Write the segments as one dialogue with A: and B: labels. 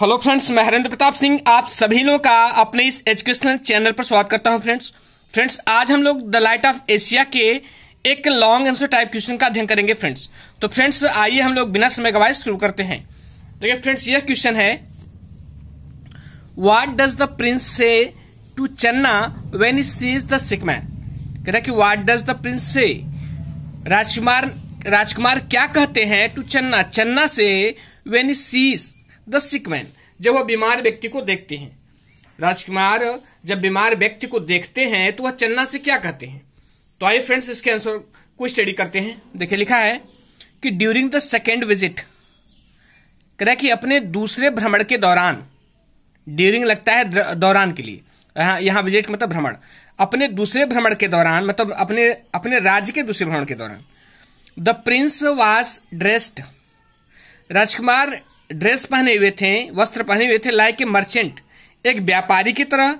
A: hello friends मैं हरेंद्र प्रताप सिंह आप सभी लोगों का अपने इस एजुकेशनल चैनल पर स्वागत करता हूं फ्रेंड्स फ्रेंड्स आज हम लोग द लाइट ऑफ एशिया के एक लॉन्ग आंसर टाइप क्वेश्चन का अध्ययन करेंगे फ्रेंड्स तो फ्रेंड्स आइए हम लोग बिना समय गवाए शुरू करते हैं देखिए तो फ्रेंड्स यह क्वेश्चन है what does the prince say to Channa when is sees the sick man कह रहा कि वाट डज द प्रिंस से राजकुमार राजकुमार क्या कहते हैं to Channa Channa say when is sees the sick man जब वह बीमार व्यक्ति को देखते हैं राजकुमार जब बीमार व्यक्ति को देखते हैं तो वह चन्ना से क्या कहते हैं तो आइए फ्रेंड्स इसके आंसर को स्टडी करते हैं देखिए लिखा है कि ड्यूरिंग द सेकेंड विजिट करे कि अपने दूसरे भ्रमण के दौरान ड्यूरिंग लगता है दौरान के लिए यहां विजिट का मतलब भ्रमण अपने दूसरे भ्रमण के दौरान मतलब अपने अपने राज्य के दूसरे भ्रमण के दौरान द प्रिंस वाज ड्रेस्ड राजकुमार ड्रेस पहने हुए थे वस्त्र पहने हुए थे लाइक ए मर्चेंट एक व्यापारी की तरह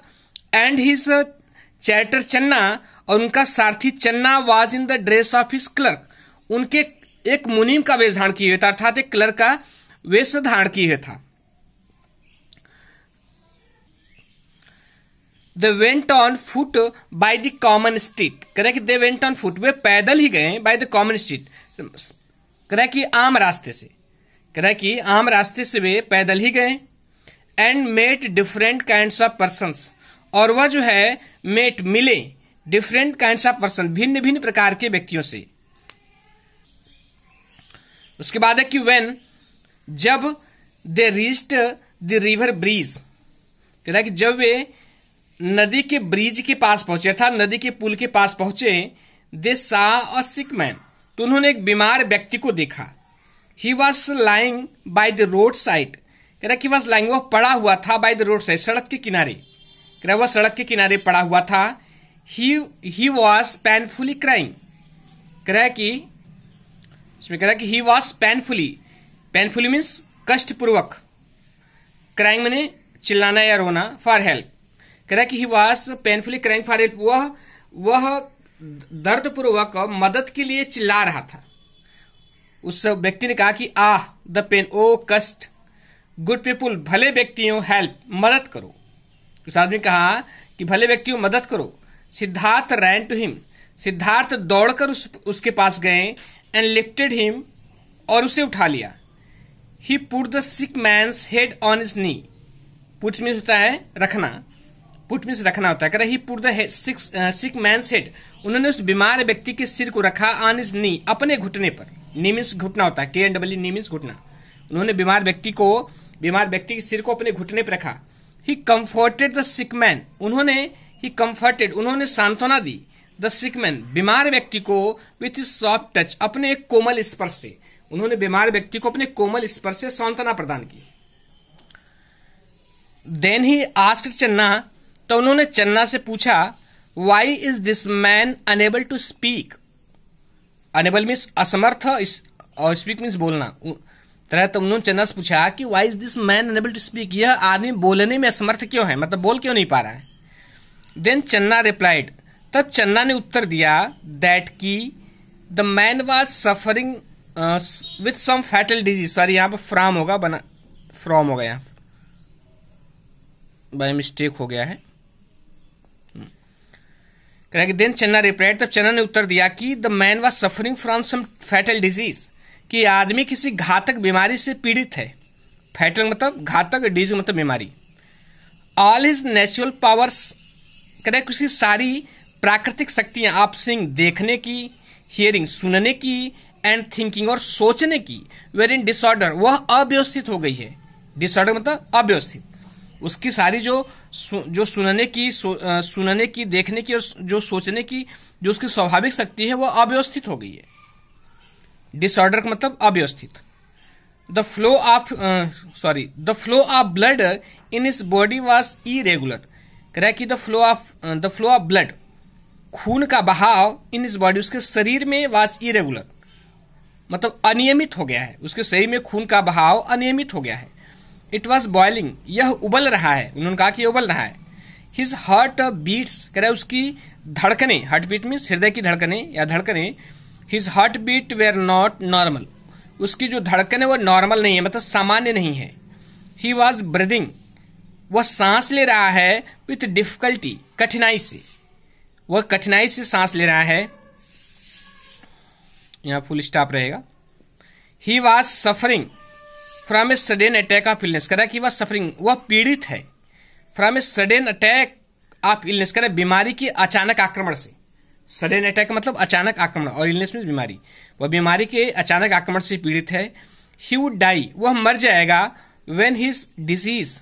A: एंड हिज चैटर चन्ना और उनका सारथी Channa was in the dress of his clerk उनके एक मुनीम का वेश धारण किया हुए था अर्थात एक क्लर्क का वेश धारण किया हुए था they went on foot by the common street करें कि दे वेंट ऑन फुट वे पैदल ही गए बाय द कॉमन स्ट्रीट करें कि आम रास्ते से कह कि आम रास्ते से वे पैदल ही गए and met different kind of person और वह जो है मेट मिले डिफरेंट काइंड ऑफ पर्सन भिन्न भिन्न प्रकार के व्यक्तियों से उसके बाद है कि वेन जब they reached the river bridge है कि जब वे नदी के ब्रिज के पास पहुंचे अर्थात नदी के पुल के पास पहुंचे दे सा सिक मैन तो उन्होंने एक बीमार व्यक्ति को देखा he was lying by the road side कह रहा कि वॉज लाइंग वह पड़ा हुआ था बाय द रोड साइड सड़क के किनारे कह रहा वह सड़क के किनारे पड़ा हुआ था ही वॉज पेनफुली क्राइंग कह रहा है कि इसमें कह रहा है कि he was painfully painfully means कष्टपूर्वक क्राइंग मैंने चिल्लाना या रोना फॉर हेल्प कह रहा है कि he was painfully crying for help वह वह दर्दपूर्वक मदद के लिए चिल्ला रहा था उस व्यक्ति ने कहा कि आह द पेन ओ कष्ट गुड पीपुल भले व्यक्तियों हेल्प मदद करो उस आदमी कहा कि भले व्यक्तियों मदद करो Siddhartha ran to him Siddhartha दौड़कर उस, उसके पास गए एंड लिफ्टेड हिम और उसे उठा लिया ही put the sick man head on his knee put means होता है रखना पुट मीन्स रखना होता है कह ही put the sick man head उन्होंने उस बीमार व्यक्ति के सिर को रखा ऑन इज नी अपने घुटने पर निमिस घुटना होता है के एनडब्ल्यू निमिस घुटना उन्होंने बीमार व्यक्ति को बीमार व्यक्ति के सिर को अपने घुटने पर रखा ही कम्फर्टेड द सिकमैन उन्होंने ही कम्फर्टेड उन्होंने सांत्वना दी द सिकमैन बीमार व्यक्ति को विथ सॉफ्ट टच अपने एक कोमल स्पर्श से उन्होंने बीमार व्यक्ति को अपने कोमल स्पर्श से सांत्वना प्रदान की देन ही आस्क चन्ना तो उन्होंने चन्ना से पूछा why is this man unable to speak unable means असमर्थ और स्पीक मीन्स बोलना तरह तो उन्होंने चंदा से पूछा कि why is this man unable to speak यह आदमी बोलने में असमर्थ क्यों है मतलब बोल क्यों नहीं पा रहा है देन चन्ना रिप्लाइड तब चन्ना ने उत्तर दिया दैट की the man was suffering with some fatal disease sorry यहां पर फ्राम होगा बना फ्रॉम होगा यहाँ बाई मिस्टेक हो गया है कि देन चन्ना रिप्लाइड तब चन्ना ने उत्तर दिया कि the man was suffering from some fatal disease कि आदमी किसी घातक बीमारी से पीड़ित है फैटल मतलब घातक डिजीज मतलब बीमारी ऑल हिज नेचुरल पावर्स रहे किसी सारी प्राकृतिक शक्तियां आप सिंह देखने की हियरिंग सुनने की एंड थिंकिंग और सोचने की वेर इन डिसऑर्डर वह अव्यवस्थित हो गई है डिसऑर्डर मतलब अव्यवस्थित उसकी सारी जो सु, जो सुनने की सु, सुनने की देखने की और जो सोचने की जो उसकी स्वाभाविक शक्ति है वो अव्यवस्थित हो गई है डिसऑर्डर का मतलब अव्यवस्थित the flow of sorry the flow of blood in his body was irregular कह रहा है कि the flow of the flow of blood खून का बहाव इन इस बॉडी उसके शरीर में वॉज इरेगुलर मतलब अनियमित हो गया है उसके शरीर में खून का बहाव अनियमित हो गया है इट वॉज बॉयलिंग यह उबल रहा है उन्होंने कहा कि उबल रहा है हिज हर्ट बीट्स कह रहे उसकी धड़कने हार्ट बीट मीन हृदय की धड़कने या धड़कने his heart beat were not normal उसकी जो धड़कन है वो नॉर्मल नहीं है मतलब सामान्य नहीं है ही वॉज ब्रीदिंग वह सांस ले रहा है विथ डिफिकल्टी कठिनाई से वह कठिनाई से सांस ले रहा है यहां फुल स्टॉप रहेगा he was suffering from a sudden attack of illness रहा है कि वह सफरिंग वह पीड़ित है from a sudden attack of illness रहा है बीमारी के अचानक आक्रमण से सडेन अटैक मतलब अचानक आक्रमण और इलनेस में बीमारी वह बीमारी के अचानक आक्रमण से पीड़ित है ही वुड डाई वह मर जाएगा वेन हिज डिजीज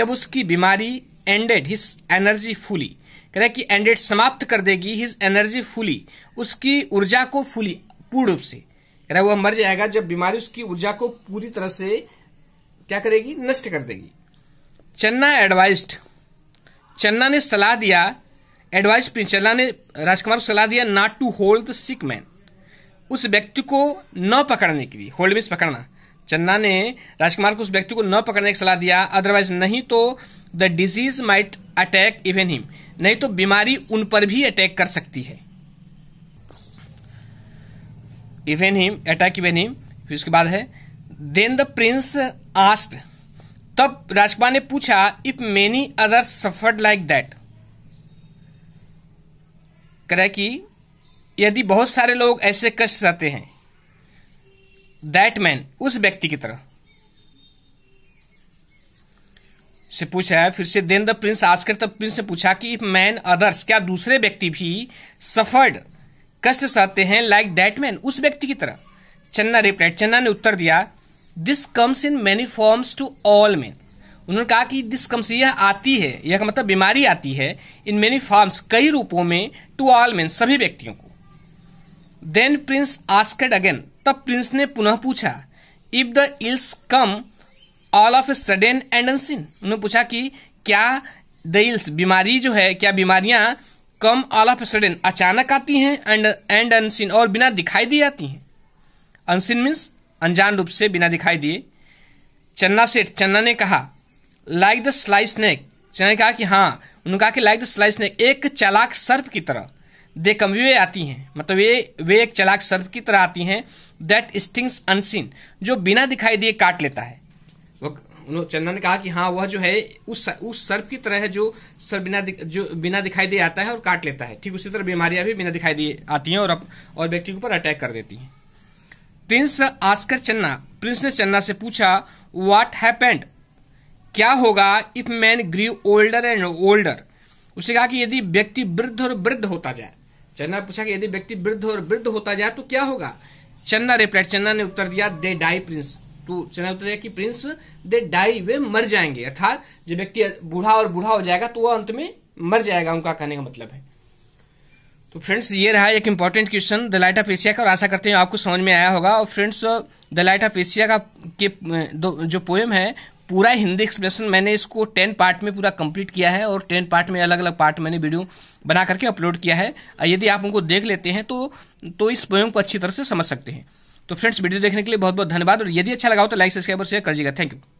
A: जब उसकी बीमारी एंडेड हिज एनर्जी फुली कह रहा है कि एंडेड समाप्त कर देगी हिज एनर्जी फुली उसकी ऊर्जा को फुली पूर्ण रूप से यानी वह मर जाएगा जब बीमारी उसकी ऊर्जा को पूरी तरह से क्या करेगी नष्ट कर देगी चन्ना एडवाइस्ड चन्ना ने सलाह दिया एडवाइस चन्ना ने राजकुमार को सलाह दिया not to hold the sick man उस व्यक्ति को न पकड़ने के लिए होल्ड मीन पकड़ना चन्ना ने राजकुमार को उस व्यक्ति को न पकड़ने की सलाह दिया अदरवाइज नहीं तो the disease might attack even him नहीं तो बीमारी उन पर भी अटैक कर सकती है even him attack even him फिर उसके बाद है देन द प्रिंस आस्ट तब राजकुमार ने पूछा if many other suffered like that करे कि यदि बहुत सारे लोग ऐसे कष्ट सहते हैं दैट मैन उस व्यक्ति की तरह से पूछा है फिर से देन द प्रिंस आस्कर तब प्रिंस ने पूछा कि इफ मैन अदर्स क्या दूसरे व्यक्ति भी सफर्ड कष्ट सहते हैं लाइक दैट मैन उस व्यक्ति की तरह चन्ना रिप्लाइड चन्ना ने उत्तर दिया this comes in many forms to all man उन्होंने कहा कि दिस कम्स यह आती है यह मतलब बीमारी आती है इन मैनी फॉर्म्स कई रूपों में टू ऑल मैन सभी व्यक्तियों को देन प्रिंस आस्कड अगेन तब प्रिंस ने पुनः पूछा if the ills come all of a sudden and unseen उन्होंने पूछा कि क्या द इल्स बीमारी जो है क्या बीमारियां कम ऑल ऑफ सडन अचानक आती हैं एंड एंड अनसिन और बिना दिखाई दी आती हैं अनसिन मीन्स अनजान रूप से बिना दिखाई दिए चन्ना सेठ चन्ना ने कहा लाइक द स्लाइस नेक चन्ना ने कहा कि हाँ उन्होंने कहा कि लाइक द स्लाइस नेक एक चलाक सर्प की तरह दे कमवे आती हैं मतलब ये वे एक चलाक सर्प की तरह आती हैं दैट स्टिंग्स अनसिन जो बिना दिखाई दिए काट लेता है वो उन्होंने चंदन ने कहा कि हाँ वह जो है उस उस सर्प की तरह है जो सर बिना दिख, जो बिना दिखाई दे आता है और काट लेता है ठीक उसी तरह बीमारियां भी बिना दिखाई दिए आती हैं और अप, और व्यक्ति के ऊपर अटैक कर देती हैं प्रिंस आस्कर चन्ना प्रिंस ने चन्ना से पूछा व्हाट हैपेंड क्या होगा if man grew older and older उसने कहा कि यदि व्यक्ति वृद्ध और वृद्ध होता जाए चन्ना ने पूछा कि यदि व्यक्ति वृद्ध और वृद्ध होता जाए तो क्या होगा चन्ना रिप्लाइड चन्ना ने उत्तर दिया दे डाई प्रिंस तो चना कि प्रिंस दे डाई वे मर जाएंगे अर्थात जो व्यक्ति बूढ़ा और बूढ़ा हो जाएगा तो वह अंत में मर जाएगा उनका कहने का मतलब है तो फ्रेंड्स ये रहा एक important question the light of Asia का और आशा करते हैं आपको समझ में आया होगा और friends the light of Asia का के जो पोएम है पूरा हिंदी एक्सप्रेशन मैंने इसको टेन पार्ट में पूरा कंप्लीट किया है और टेन पार्ट में अलग अलग पार्ट मैंने वीडियो बना करके अपलोड किया है यदि आप उनको देख लेते हैं तो तो इस पोएम को अच्छी तरह से समझ सकते हैं तो फ्रेंड्स वीडियो देखने के लिए बहुत बहुत धन्यवाद और यदि अच्छा लगा हो तो लाइक सब्सक्राइब और शेयर कर दीजिएगा थैंक यू